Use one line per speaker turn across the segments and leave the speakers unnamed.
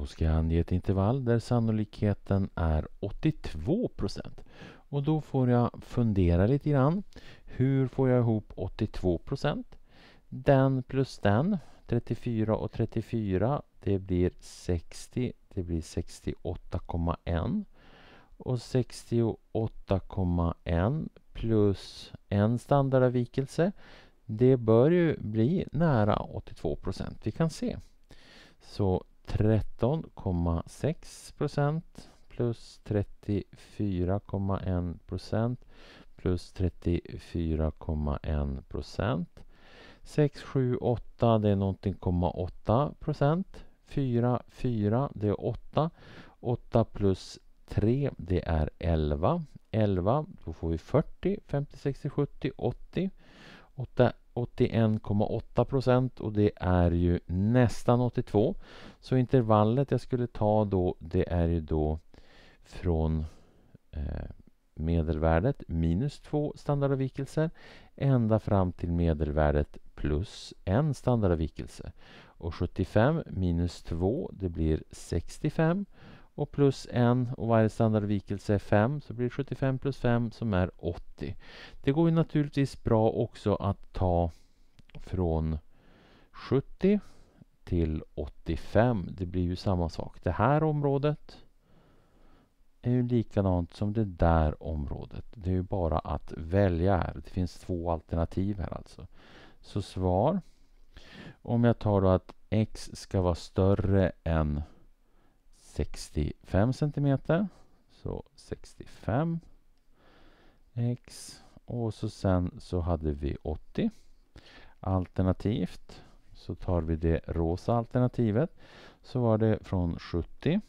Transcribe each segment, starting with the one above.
då ska jag ange ett intervall där sannolikheten är 82 Och då får jag fundera lite grann. Hur får jag ihop 82 Den plus den, 34 och 34, det blir 60. Det blir 68,1. Och 68,1 plus en standardavvikelse, det bör ju bli nära 82 Vi kan se. Så 13,6 procent plus 34,1 procent plus 34,1 procent. 6, 7, 8 det är någonting 8 procent. 4, 4 det är 8. 8 plus 3 det är 11. 11 då får vi 40, 50, 60, 70, 80. 8 81,8 procent och det är ju nästan 82. Så intervallet jag skulle ta då, det är ju då från eh, medelvärdet minus två standardavvikelser ända fram till medelvärdet plus en standardavvikelse. Och 75 minus 2 det blir 65 och plus 1 och varje standardavvikelse är 5 så blir det 75 plus 5 som är 80. Det går ju naturligtvis bra också att ta från 70 till 85. Det blir ju samma sak. Det här området är ju likadant som det där området. Det är ju bara att välja här. Det finns två alternativ här alltså. Så svar. Om jag tar då att x ska vara större än 65 cm, Så 65 x och så sen så hade vi 80. Alternativt så tar vi det rosa alternativet så var det från 70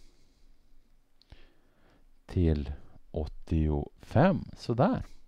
till 85. Sådär.